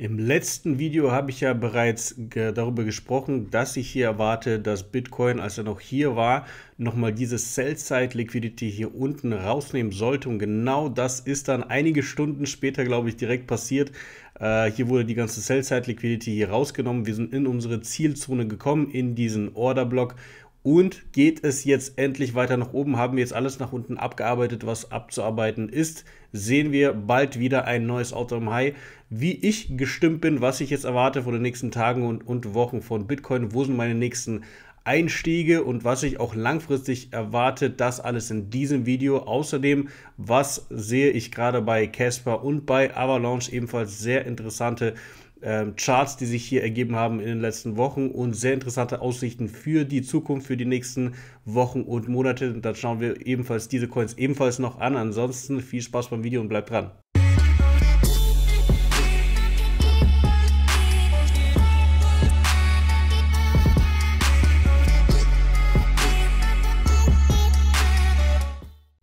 Im letzten Video habe ich ja bereits darüber gesprochen, dass ich hier erwarte, dass Bitcoin, als er noch hier war, nochmal diese Sell-Side-Liquidity hier unten rausnehmen sollte. Und genau das ist dann einige Stunden später, glaube ich, direkt passiert. Äh, hier wurde die ganze Sell-Side-Liquidity hier rausgenommen. Wir sind in unsere Zielzone gekommen, in diesen Order-Block. Und geht es jetzt endlich weiter nach oben? Haben wir jetzt alles nach unten abgearbeitet, was abzuarbeiten ist? Sehen wir bald wieder ein neues Auto im High? Wie ich gestimmt bin, was ich jetzt erwarte von den nächsten Tagen und, und Wochen von Bitcoin? Wo sind meine nächsten Einstiege und was ich auch langfristig erwarte, das alles in diesem Video. Außerdem, was sehe ich gerade bei Casper und bei Avalanche ebenfalls sehr interessante ähm, Charts, die sich hier ergeben haben in den letzten Wochen und sehr interessante Aussichten für die Zukunft, für die nächsten Wochen und Monate. Und dann schauen wir ebenfalls diese Coins ebenfalls noch an. Ansonsten viel Spaß beim Video und bleibt dran.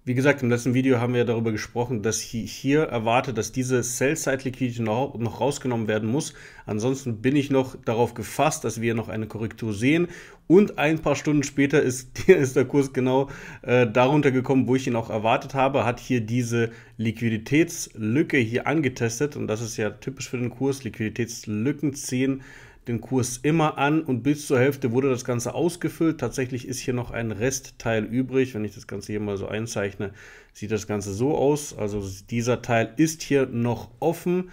Wie gesagt, im letzten Video haben wir darüber gesprochen, dass ich hier erwarte, dass diese Sell-Side-Liquidity noch, rausgenommen werden muss. Ansonsten bin ich noch darauf gefasst, dass wir noch eine Korrektur sehen. Und ein paar Stunden später ist, ist der Kurs genau äh, darunter gekommen, wo ich ihn auch erwartet habe, hat hier diese Liquiditätslücke hier angetestet. Und das ist ja typisch für den Kurs, Liquiditätslücken 10 den Kurs immer an und bis zur Hälfte wurde das Ganze ausgefüllt. Tatsächlich ist hier noch ein Restteil übrig. Wenn ich das Ganze hier mal so einzeichne, sieht das Ganze so aus. Also dieser Teil ist hier noch offen.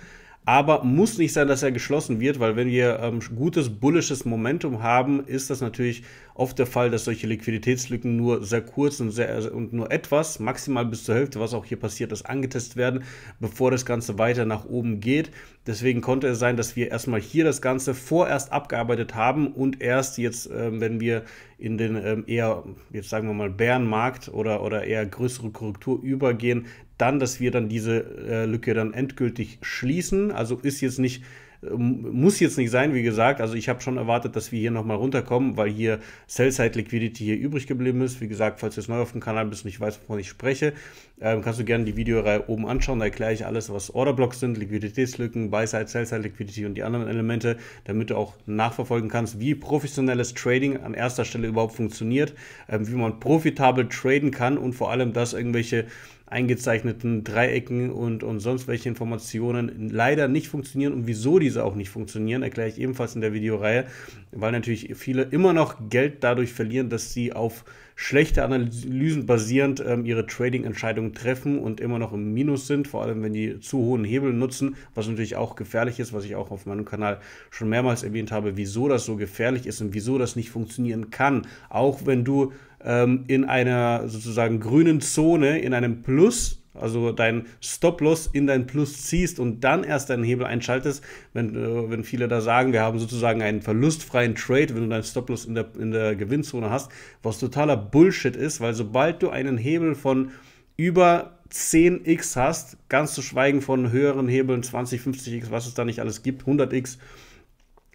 Aber muss nicht sein, dass er geschlossen wird, weil wenn wir ähm, gutes bullisches Momentum haben, ist das natürlich oft der Fall, dass solche Liquiditätslücken nur sehr kurz und, sehr, äh, und nur etwas, maximal bis zur Hälfte, was auch hier passiert ist, angetestet werden, bevor das Ganze weiter nach oben geht. Deswegen konnte es sein, dass wir erstmal hier das Ganze vorerst abgearbeitet haben und erst jetzt, äh, wenn wir in den ähm, eher, jetzt sagen wir mal, Bärenmarkt oder, oder eher größere Korrektur übergehen, dann, dass wir dann diese äh, Lücke dann endgültig schließen. Also ist jetzt nicht ähm, muss jetzt nicht sein, wie gesagt. Also ich habe schon erwartet, dass wir hier nochmal runterkommen, weil hier Sell-Side-Liquidity hier übrig geblieben ist. Wie gesagt, falls du jetzt neu auf dem Kanal bist und nicht weißt, wovon ich spreche, ähm, kannst du gerne die Videoreihe oben anschauen. Da erkläre ich alles, was Orderblocks sind, Liquiditätslücken, Buy-Side, Sell-Side-Liquidity und die anderen Elemente, damit du auch nachverfolgen kannst, wie professionelles Trading an erster Stelle überhaupt funktioniert, ähm, wie man profitabel traden kann und vor allem, dass irgendwelche eingezeichneten Dreiecken und, und sonst welche Informationen leider nicht funktionieren und wieso diese auch nicht funktionieren, erkläre ich ebenfalls in der Videoreihe, weil natürlich viele immer noch Geld dadurch verlieren, dass sie auf schlechte Analysen basierend ähm, ihre Trading-Entscheidungen treffen und immer noch im Minus sind, vor allem wenn die zu hohen Hebel nutzen, was natürlich auch gefährlich ist, was ich auch auf meinem Kanal schon mehrmals erwähnt habe, wieso das so gefährlich ist und wieso das nicht funktionieren kann. Auch wenn du ähm, in einer sozusagen grünen Zone, in einem Plus, also dein Stop-Loss in dein Plus ziehst und dann erst deinen Hebel einschaltest, wenn, äh, wenn viele da sagen, wir haben sozusagen einen verlustfreien Trade, wenn du deinen Stop-Loss in der, in der Gewinnzone hast, was totaler Bullshit ist, weil sobald du einen Hebel von über 10x hast, ganz zu schweigen von höheren Hebeln, 20, 50x, was es da nicht alles gibt, 100x,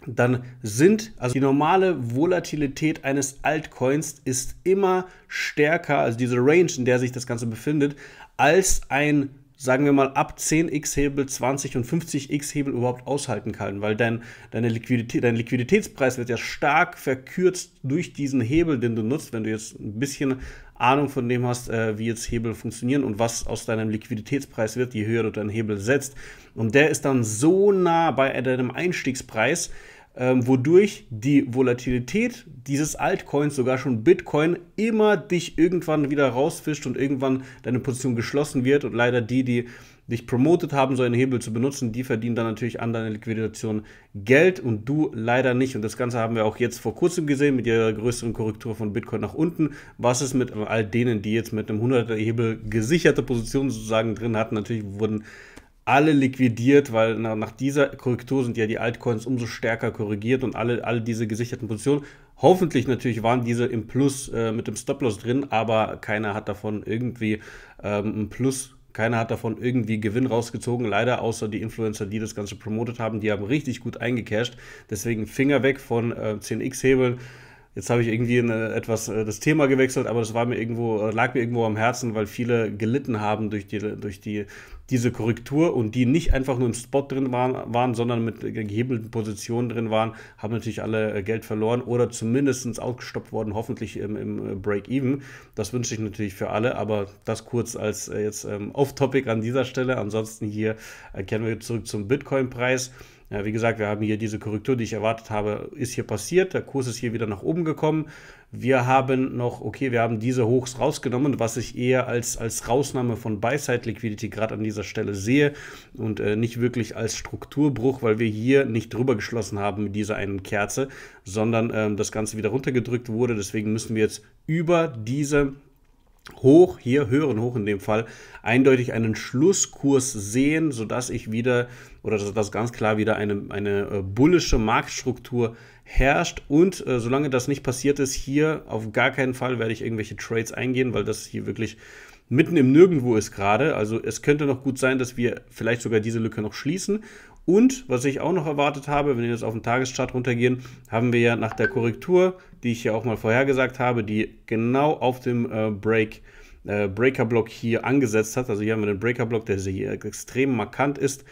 dann sind, also die normale Volatilität eines Altcoins ist immer stärker, also diese Range, in der sich das Ganze befindet, als ein, sagen wir mal, ab 10x Hebel, 20 und 50x Hebel überhaupt aushalten kann, weil dein, deine Liquidität, dein Liquiditätspreis wird ja stark verkürzt durch diesen Hebel, den du nutzt, wenn du jetzt ein bisschen Ahnung von dem hast, äh, wie jetzt Hebel funktionieren und was aus deinem Liquiditätspreis wird, je höher du deinen Hebel setzt. Und der ist dann so nah bei deinem Einstiegspreis, ähm, wodurch die Volatilität dieses Altcoins, sogar schon Bitcoin, immer dich irgendwann wieder rausfischt und irgendwann deine Position geschlossen wird. Und leider die, die dich promotet haben, so einen Hebel zu benutzen, die verdienen dann natürlich an deiner Liquidation Geld und du leider nicht. Und das Ganze haben wir auch jetzt vor kurzem gesehen mit der größeren Korrektur von Bitcoin nach unten. Was ist mit all denen, die jetzt mit einem 100er Hebel gesicherte Position sozusagen drin hatten? Natürlich wurden alle liquidiert, weil nach dieser Korrektur sind ja die Altcoins umso stärker korrigiert und alle, alle diese gesicherten Positionen. Hoffentlich natürlich waren diese im Plus äh, mit dem Stop-Loss drin, aber keiner hat davon irgendwie ähm, ein Plus keiner hat davon irgendwie Gewinn rausgezogen, leider außer die Influencer, die das Ganze promotet haben. Die haben richtig gut eingecashed. Deswegen Finger weg von äh, 10x-Hebeln. Jetzt habe ich irgendwie eine, etwas äh, das Thema gewechselt, aber das war mir irgendwo, äh, lag mir irgendwo am Herzen, weil viele gelitten haben durch, die, durch die, diese Korrektur und die nicht einfach nur im Spot drin waren, waren sondern mit gehebelten Positionen drin waren, haben natürlich alle äh, Geld verloren oder zumindest ausgestoppt worden, hoffentlich im, im Break-Even. Das wünsche ich natürlich für alle, aber das kurz als jetzt ähm, Off-Topic an dieser Stelle. Ansonsten hier kehren wir zurück zum Bitcoin-Preis. Ja, wie gesagt, wir haben hier diese Korrektur, die ich erwartet habe, ist hier passiert. Der Kurs ist hier wieder nach oben gekommen. Wir haben noch, okay, wir haben diese Hochs rausgenommen, was ich eher als, als Rausnahme von Buy-Side-Liquidity gerade an dieser Stelle sehe und äh, nicht wirklich als Strukturbruch, weil wir hier nicht drüber geschlossen haben mit dieser einen Kerze, sondern ähm, das Ganze wieder runtergedrückt wurde. Deswegen müssen wir jetzt über diese hoch, hier höheren hoch in dem Fall, eindeutig einen Schlusskurs sehen, sodass ich wieder oder dass das ganz klar wieder eine, eine äh, bullische Marktstruktur herrscht. Und äh, solange das nicht passiert ist, hier auf gar keinen Fall werde ich irgendwelche Trades eingehen, weil das hier wirklich mitten im Nirgendwo ist gerade. Also es könnte noch gut sein, dass wir vielleicht sogar diese Lücke noch schließen. Und was ich auch noch erwartet habe, wenn wir jetzt auf den Tageschart runtergehen, haben wir ja nach der Korrektur die ich ja auch mal vorhergesagt habe, die genau auf dem äh, Break äh, Breaker-Block hier angesetzt hat. Also hier haben wir den Breaker-Block, der sehr, extrem markant ist.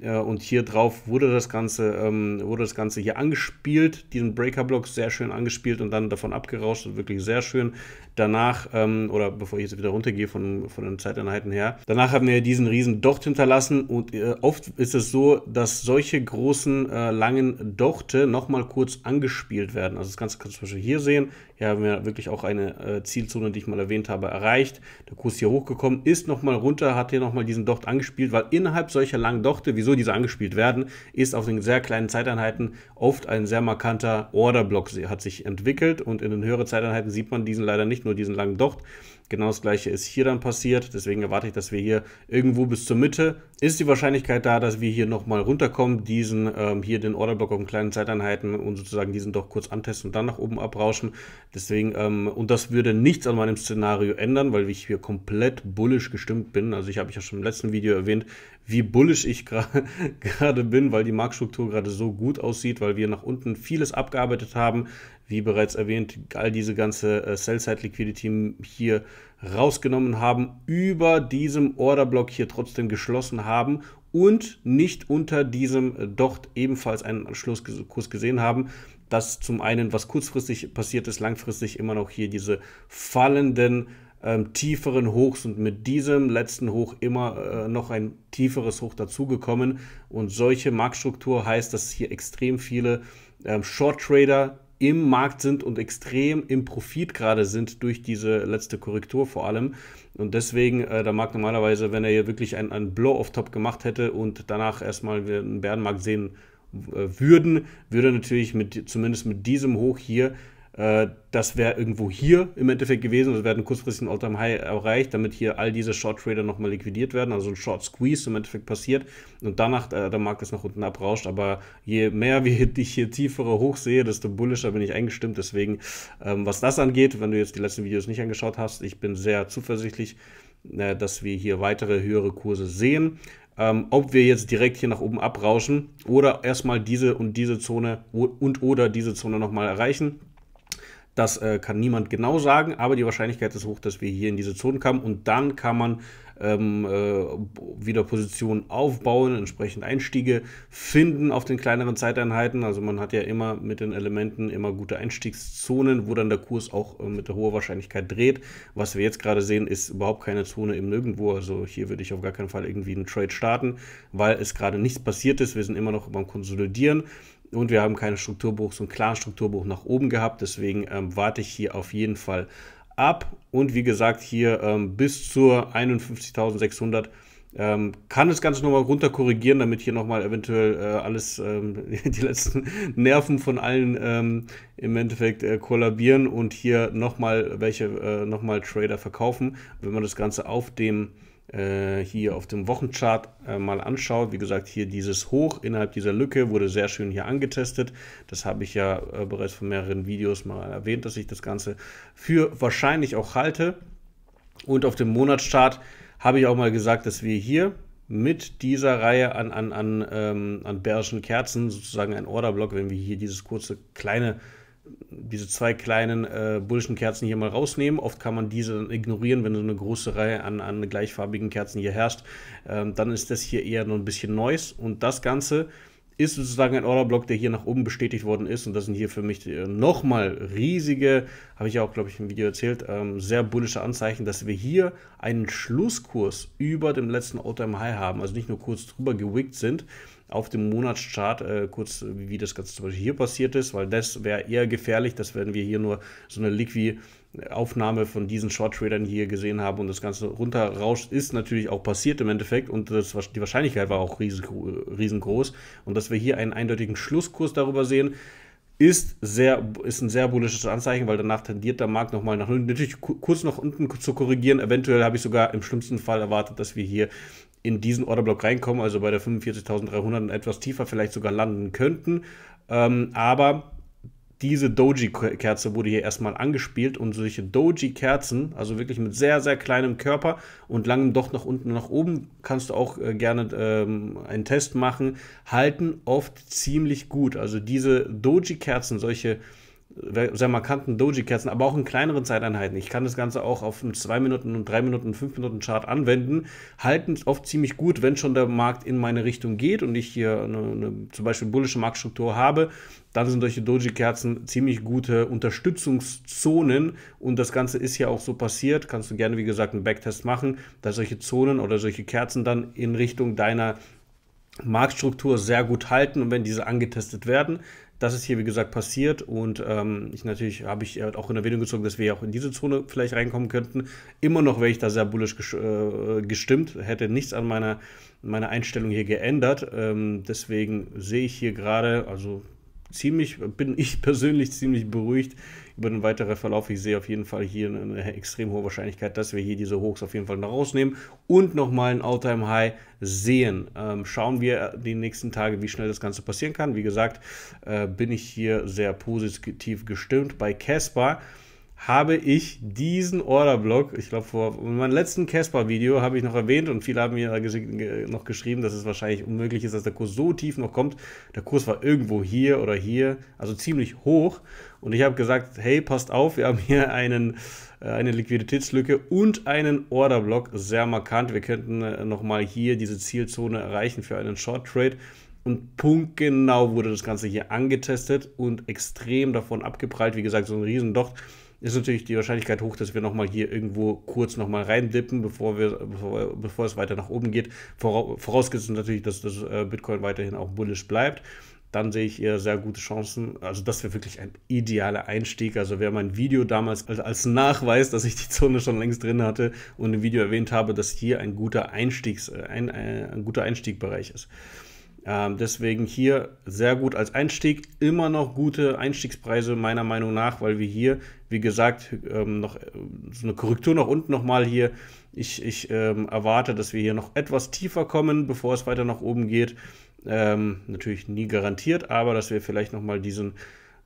Äh, und hier drauf wurde das Ganze, ähm, wurde das Ganze hier angespielt, diesen Breaker-Block sehr schön angespielt und dann davon abgerauscht und wirklich sehr schön. Danach, ähm, oder bevor ich jetzt wieder runtergehe von, von den Zeiteinheiten her, danach haben wir diesen riesen Docht hinterlassen und äh, oft ist es so, dass solche großen, äh, langen Dochte nochmal kurz angespielt werden. Also das Ganze kannst du zum Beispiel hier sehen. Hier haben wir wirklich auch eine äh, Zielzone, die ich mal erwähnt habe, erreicht. Der Kurs hier hochgekommen ist, nochmal runter, hat hier nochmal diesen Docht angespielt, weil innerhalb solcher langen Dochte, wie sowieso diese angespielt werden, ist auf den sehr kleinen Zeiteinheiten oft ein sehr markanter Orderblock hat sich entwickelt und in den höheren Zeiteinheiten sieht man diesen leider nicht nur diesen langen Docht, Genau das gleiche ist hier dann passiert. Deswegen erwarte ich, dass wir hier irgendwo bis zur Mitte ist die Wahrscheinlichkeit da, dass wir hier nochmal runterkommen, diesen ähm, hier den Orderblock auf kleinen Zeiteinheiten und sozusagen diesen doch kurz antesten und dann nach oben abrauschen. Deswegen, ähm, und das würde nichts an meinem Szenario ändern, weil ich hier komplett bullisch gestimmt bin. Also ich habe ja schon im letzten Video erwähnt, wie bullisch ich gerade bin, weil die Marktstruktur gerade so gut aussieht, weil wir nach unten vieles abgearbeitet haben, wie bereits erwähnt, all diese ganze äh, Sell-Side-Liquidity hier rausgenommen haben, über diesem Order-Block hier trotzdem geschlossen haben und nicht unter diesem äh, Dort ebenfalls einen Schlusskurs gesehen haben. Das zum einen, was kurzfristig passiert ist, langfristig immer noch hier diese fallenden ähm, tieferen Hochs und mit diesem letzten Hoch immer äh, noch ein tieferes Hoch dazugekommen. Und solche Marktstruktur heißt, dass hier extrem viele ähm, Short Trader im Markt sind und extrem im Profit gerade sind durch diese letzte Korrektur vor allem. Und deswegen, äh, der Markt normalerweise, wenn er hier wirklich einen, einen Blow auf Top gemacht hätte und danach erstmal wir einen Bärenmarkt sehen äh, würden, würde natürlich mit, zumindest mit diesem Hoch hier äh, das wäre irgendwo hier im Endeffekt gewesen. Das also wäre ein kurzfristigen time High erreicht, damit hier all diese Short Trader nochmal liquidiert werden. Also ein Short Squeeze im Endeffekt passiert. Und danach äh, der Markt ist nach unten abrauscht. Aber je mehr wie ich hier tiefere hoch sehe, desto bullischer bin ich eingestimmt. Deswegen, ähm, was das angeht, wenn du jetzt die letzten Videos nicht angeschaut hast, ich bin sehr zuversichtlich, äh, dass wir hier weitere höhere Kurse sehen. Ähm, ob wir jetzt direkt hier nach oben abrauschen oder erstmal diese und diese Zone und oder diese Zone nochmal erreichen. Das äh, kann niemand genau sagen, aber die Wahrscheinlichkeit ist hoch, dass wir hier in diese Zone kamen und dann kann man ähm, äh, wieder Positionen aufbauen, entsprechend Einstiege finden auf den kleineren Zeiteinheiten. Also man hat ja immer mit den Elementen immer gute Einstiegszonen, wo dann der Kurs auch äh, mit hohen Wahrscheinlichkeit dreht. Was wir jetzt gerade sehen, ist überhaupt keine Zone im Nirgendwo. Also hier würde ich auf gar keinen Fall irgendwie einen Trade starten, weil es gerade nichts passiert ist. Wir sind immer noch beim Konsolidieren. Und wir haben keine Strukturbruch, so einen klaren Strukturbruch nach oben gehabt. Deswegen ähm, warte ich hier auf jeden Fall ab. Und wie gesagt, hier ähm, bis zur 51.600 ähm, kann das Ganze nochmal runter korrigieren, damit hier nochmal eventuell äh, alles, ähm, die letzten Nerven von allen ähm, im Endeffekt äh, kollabieren und hier nochmal welche, äh, nochmal Trader verkaufen. Wenn man das Ganze auf dem äh, hier auf dem Wochenchart äh, mal anschaut, wie gesagt, hier dieses Hoch innerhalb dieser Lücke wurde sehr schön hier angetestet. Das habe ich ja äh, bereits von mehreren Videos mal erwähnt, dass ich das Ganze für wahrscheinlich auch halte. Und auf dem Monatschart habe ich auch mal gesagt, dass wir hier mit dieser Reihe an, an, an, ähm, an bärischen Kerzen sozusagen ein Orderblock, wenn wir hier dieses kurze kleine diese zwei kleinen äh, bullischen Kerzen hier mal rausnehmen. Oft kann man diese ignorieren, wenn so eine große Reihe an, an gleichfarbigen Kerzen hier herrscht. Ähm, dann ist das hier eher nur ein bisschen Neues. Und das Ganze ist sozusagen ein Orderblock, der hier nach oben bestätigt worden ist. Und das sind hier für mich äh, nochmal riesige, habe ich ja auch, glaube ich, im Video erzählt, ähm, sehr bullische Anzeichen, dass wir hier einen Schlusskurs über dem letzten All-Time-High haben. Also nicht nur kurz drüber gewickt sind, auf dem Monatschart, äh, kurz wie das Ganze zum Beispiel hier passiert ist, weil das wäre eher gefährlich, dass wenn wir hier nur so eine Liquid Aufnahme von diesen Short-Tradern hier gesehen haben und das Ganze runterrauscht, ist natürlich auch passiert im Endeffekt und das, die Wahrscheinlichkeit war auch riesengroß. Und dass wir hier einen eindeutigen Schlusskurs darüber sehen, ist, sehr, ist ein sehr bullisches Anzeichen, weil danach tendiert der Markt nochmal nach unten, natürlich kurz nach unten zu korrigieren. Eventuell habe ich sogar im schlimmsten Fall erwartet, dass wir hier in diesen Orderblock reinkommen, also bei der 45.300 etwas tiefer vielleicht sogar landen könnten. Ähm, aber diese Doji-Kerze wurde hier erstmal angespielt und solche Doji-Kerzen, also wirklich mit sehr, sehr kleinem Körper und langem Doch nach unten und nach oben, kannst du auch äh, gerne ähm, einen Test machen, halten oft ziemlich gut. Also diese Doji-Kerzen, solche äh, sehr markanten Doji-Kerzen, aber auch in kleineren Zeiteinheiten. Ich kann das Ganze auch auf einen 2 Minuten, und 3 Minuten, 5 Minuten Chart anwenden, halten oft ziemlich gut, wenn schon der Markt in meine Richtung geht und ich hier eine, eine zum Beispiel eine bullische Marktstruktur habe, dann sind solche Doji-Kerzen ziemlich gute Unterstützungszonen und das Ganze ist ja auch so passiert. Kannst du gerne, wie gesagt, einen Backtest machen, dass solche Zonen oder solche Kerzen dann in Richtung deiner Marktstruktur sehr gut halten und wenn diese angetestet werden, das ist hier, wie gesagt, passiert und ähm, ich natürlich habe ich auch in Erwähnung gezogen, dass wir auch in diese Zone vielleicht reinkommen könnten. Immer noch wäre ich da sehr bullisch äh, gestimmt, hätte nichts an meiner, meiner Einstellung hier geändert. Ähm, deswegen sehe ich hier gerade, also ziemlich, bin ich persönlich ziemlich beruhigt, über den weiteren Verlauf. Ich sehe auf jeden Fall hier eine extrem hohe Wahrscheinlichkeit, dass wir hier diese Hochs auf jeden Fall noch rausnehmen und nochmal ein Alltime high sehen. Ähm, schauen wir die nächsten Tage, wie schnell das Ganze passieren kann. Wie gesagt, äh, bin ich hier sehr positiv gestimmt bei Casper habe ich diesen Orderblock, ich glaube vor meinem letzten Casper-Video habe ich noch erwähnt und viele haben mir noch geschrieben, dass es wahrscheinlich unmöglich ist, dass der Kurs so tief noch kommt. Der Kurs war irgendwo hier oder hier, also ziemlich hoch. Und ich habe gesagt, hey, passt auf, wir haben hier einen, äh, eine Liquiditätslücke und einen Orderblock, sehr markant. Wir könnten äh, nochmal hier diese Zielzone erreichen für einen Short Trade. Und punktgenau wurde das Ganze hier angetestet und extrem davon abgeprallt. Wie gesagt, so ein Riesendocht ist natürlich die Wahrscheinlichkeit hoch, dass wir nochmal hier irgendwo kurz nochmal reindippen, bevor, wir, bevor, bevor es weiter nach oben geht. vorausgesetzt natürlich, dass das äh, Bitcoin weiterhin auch bullisch bleibt dann sehe ich hier sehr gute Chancen. Also das wäre wirklich ein idealer Einstieg. Also wer mein Video damals als, als Nachweis, dass ich die Zone schon längst drin hatte und im Video erwähnt habe, dass hier ein guter, Einstiegs, äh, ein, ein, äh, ein guter Einstiegbereich ist. Ähm, deswegen hier sehr gut als Einstieg. Immer noch gute Einstiegspreise meiner Meinung nach, weil wir hier, wie gesagt, ähm, noch äh, so eine Korrektur nach unten nochmal hier. Ich, ich ähm, erwarte, dass wir hier noch etwas tiefer kommen, bevor es weiter nach oben geht. Ähm, natürlich nie garantiert, aber dass wir vielleicht nochmal diesen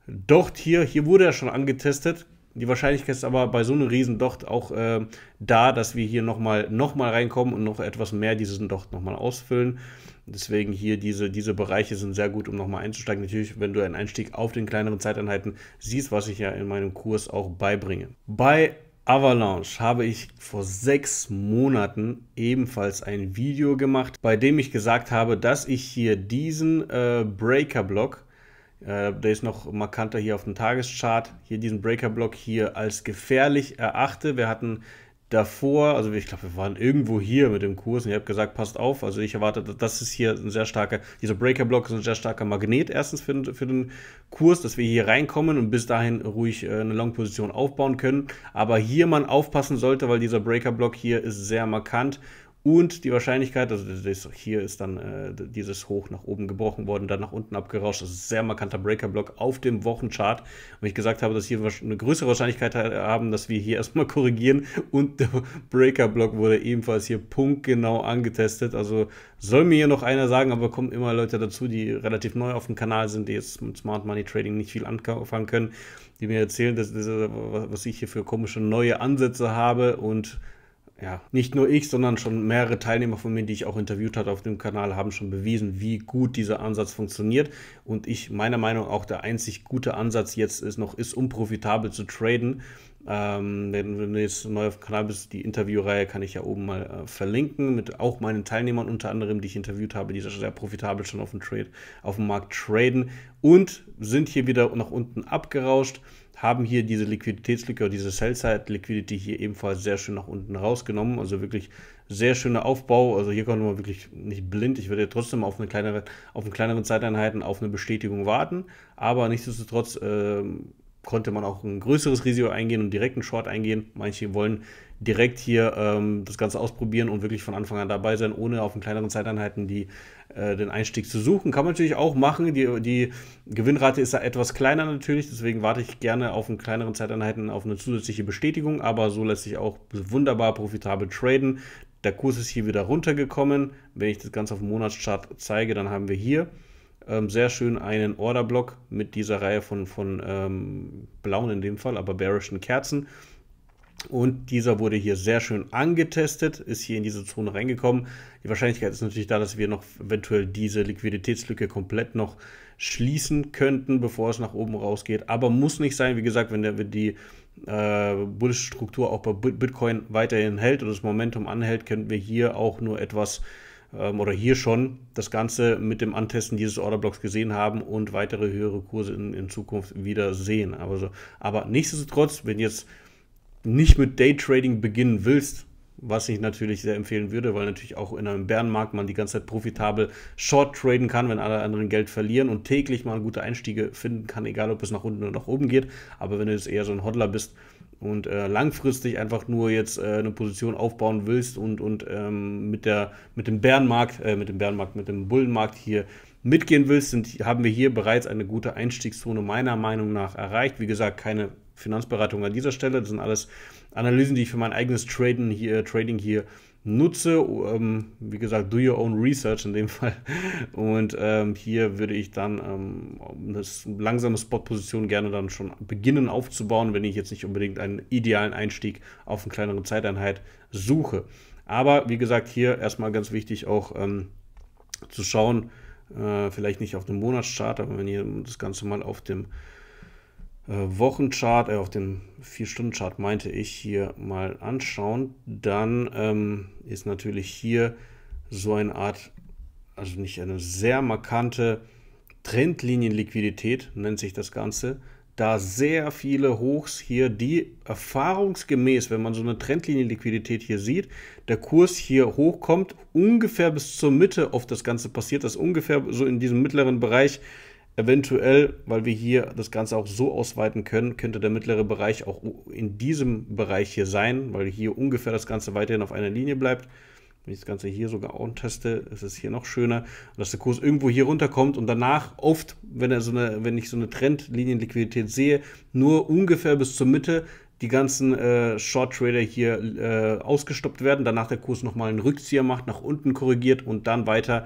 Docht hier, hier wurde er schon angetestet, die Wahrscheinlichkeit ist aber bei so einem riesen Docht auch äh, da, dass wir hier nochmal noch mal reinkommen und noch etwas mehr diesen Docht nochmal ausfüllen. Deswegen hier diese, diese Bereiche sind sehr gut, um nochmal einzusteigen. Natürlich, wenn du einen Einstieg auf den kleineren Zeiteinheiten siehst, was ich ja in meinem Kurs auch beibringe. Bei Avalanche habe ich vor sechs Monaten ebenfalls ein Video gemacht, bei dem ich gesagt habe, dass ich hier diesen äh, Breaker-Block äh, der ist noch markanter hier auf dem Tageschart. Hier diesen Breaker-Block hier als gefährlich erachte. Wir hatten davor, also ich glaube, wir waren irgendwo hier mit dem Kurs und ihr habt gesagt, passt auf. Also ich erwarte, das ist hier ein sehr starker, dieser Breaker-Block ist ein sehr starker Magnet erstens für den, für den Kurs, dass wir hier reinkommen und bis dahin ruhig äh, eine Long-Position aufbauen können. Aber hier man aufpassen sollte, weil dieser Breaker-Block hier ist sehr markant. Und die Wahrscheinlichkeit, also das, hier ist dann äh, dieses Hoch nach oben gebrochen worden, dann nach unten abgerauscht. Das ist ein sehr markanter Breaker-Block auf dem Wochenchart. Und ich gesagt habe, dass wir eine größere Wahrscheinlichkeit haben, dass wir hier erstmal korrigieren. Und der Breaker-Block wurde ebenfalls hier punktgenau angetestet. Also soll mir hier noch einer sagen, aber kommen immer Leute dazu, die relativ neu auf dem Kanal sind, die jetzt mit Smart Money Trading nicht viel anfangen können, die mir erzählen, dass, dass was ich hier für komische neue Ansätze habe und ja, nicht nur ich, sondern schon mehrere Teilnehmer von mir, die ich auch interviewt habe auf dem Kanal, haben schon bewiesen, wie gut dieser Ansatz funktioniert. Und ich, meiner Meinung nach, auch der einzig gute Ansatz jetzt ist noch, ist, um profitabel zu traden. Ähm, wenn du jetzt neu auf dem Kanal bist, die Interviewreihe kann ich ja oben mal äh, verlinken, mit auch meinen Teilnehmern unter anderem, die ich interviewt habe, die sehr profitabel schon auf dem, Trade, auf dem Markt traden und sind hier wieder nach unten abgerauscht haben hier diese Liquiditätslücke oder diese Sell-Side-Liquidity hier ebenfalls sehr schön nach unten rausgenommen. Also wirklich sehr schöner Aufbau. Also hier konnte man wirklich nicht blind. Ich würde ja trotzdem auf eine kleinere, auf einen kleineren Zeiteinheiten auf eine Bestätigung warten. Aber nichtsdestotrotz äh, konnte man auch ein größeres Risiko eingehen und direkt einen Short eingehen. Manche wollen direkt hier ähm, das Ganze ausprobieren und wirklich von Anfang an dabei sein, ohne auf den kleineren Zeiteinheiten die, äh, den Einstieg zu suchen. Kann man natürlich auch machen. Die, die Gewinnrate ist da etwas kleiner natürlich, deswegen warte ich gerne auf den kleineren Zeiteinheiten auf eine zusätzliche Bestätigung, aber so lässt sich auch wunderbar profitabel traden. Der Kurs ist hier wieder runtergekommen. Wenn ich das Ganze auf dem Monatschart zeige, dann haben wir hier ähm, sehr schön einen Orderblock mit dieser Reihe von, von ähm, blauen in dem Fall, aber bearischen Kerzen. Und dieser wurde hier sehr schön angetestet, ist hier in diese Zone reingekommen. Die Wahrscheinlichkeit ist natürlich da, dass wir noch eventuell diese Liquiditätslücke komplett noch schließen könnten, bevor es nach oben rausgeht. Aber muss nicht sein, wie gesagt, wenn, der, wenn die äh, bullische Struktur auch bei Bitcoin weiterhin hält und das Momentum anhält, könnten wir hier auch nur etwas ähm, oder hier schon das Ganze mit dem Antesten dieses Orderblocks gesehen haben und weitere höhere Kurse in, in Zukunft wieder sehen. Aber, so, aber nichtsdestotrotz, wenn jetzt nicht mit Daytrading beginnen willst, was ich natürlich sehr empfehlen würde, weil natürlich auch in einem Bärenmarkt man die ganze Zeit profitabel short traden kann, wenn alle anderen Geld verlieren und täglich mal gute Einstiege finden kann, egal ob es nach unten oder nach oben geht. Aber wenn du jetzt eher so ein Hodler bist und äh, langfristig einfach nur jetzt äh, eine Position aufbauen willst und, und ähm, mit, der, mit dem Bärenmarkt, äh, mit dem Bärenmarkt, mit dem Bullenmarkt hier mitgehen willst, sind, haben wir hier bereits eine gute Einstiegszone meiner Meinung nach erreicht. Wie gesagt, keine Finanzberatung an dieser Stelle. Das sind alles Analysen, die ich für mein eigenes Trading hier, Trading hier nutze. Ähm, wie gesagt, do your own research in dem Fall. Und ähm, hier würde ich dann ähm, eine langsame Spot-Position gerne dann schon beginnen aufzubauen, wenn ich jetzt nicht unbedingt einen idealen Einstieg auf eine kleinere Zeiteinheit suche. Aber wie gesagt, hier erstmal ganz wichtig auch ähm, zu schauen, äh, vielleicht nicht auf dem Monatschart, aber wenn ihr das Ganze mal auf dem äh, Wochenchart, äh, auf dem 4-Stunden-Chart meinte ich, hier mal anschauen, dann ähm, ist natürlich hier so eine Art, also nicht eine sehr markante Trendlinienliquidität, nennt sich das Ganze. Da sehr viele Hochs hier, die erfahrungsgemäß, wenn man so eine Trendlinienliquidität hier sieht, der Kurs hier hochkommt, ungefähr bis zur Mitte oft das Ganze passiert, das ungefähr so in diesem mittleren Bereich Eventuell, weil wir hier das Ganze auch so ausweiten können, könnte der mittlere Bereich auch in diesem Bereich hier sein, weil hier ungefähr das Ganze weiterhin auf einer Linie bleibt. Wenn ich das Ganze hier sogar teste, ist es hier noch schöner, dass der Kurs irgendwo hier runterkommt und danach oft, wenn, er so eine, wenn ich so eine Trendlinienliquidität sehe, nur ungefähr bis zur Mitte die ganzen äh, Short Trader hier äh, ausgestoppt werden, danach der Kurs nochmal einen Rückzieher macht, nach unten korrigiert und dann weiter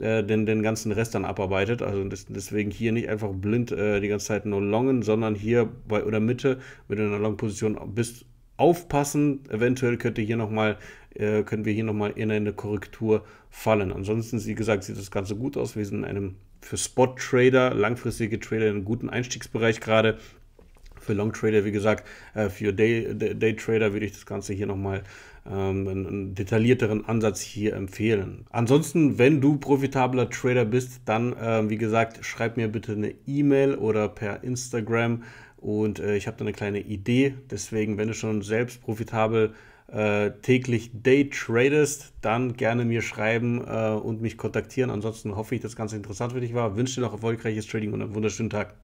äh, den, den ganzen Rest dann abarbeitet. Also das, deswegen hier nicht einfach blind äh, die ganze Zeit nur longen, sondern hier bei oder Mitte mit einer Long-Position bis aufpassen. Eventuell könnte hier noch mal, äh, können wir hier nochmal in eine Korrektur fallen. Ansonsten, wie gesagt, sieht das Ganze gut aus. Wir sind in einem für Spot-Trader, langfristige Trader, in einem guten Einstiegsbereich gerade. Für Long-Trader, wie gesagt, äh, für Day-Trader Day würde ich das Ganze hier nochmal ähm, einen detaillierteren Ansatz hier empfehlen. Ansonsten, wenn du profitabler Trader bist, dann, äh, wie gesagt, schreib mir bitte eine E-Mail oder per Instagram und äh, ich habe da eine kleine Idee. Deswegen, wenn du schon selbst profitabel äh, täglich Day tradest, dann gerne mir schreiben äh, und mich kontaktieren. Ansonsten hoffe ich, das Ganze interessant für dich war. Wünsche dir noch erfolgreiches Trading und einen wunderschönen Tag.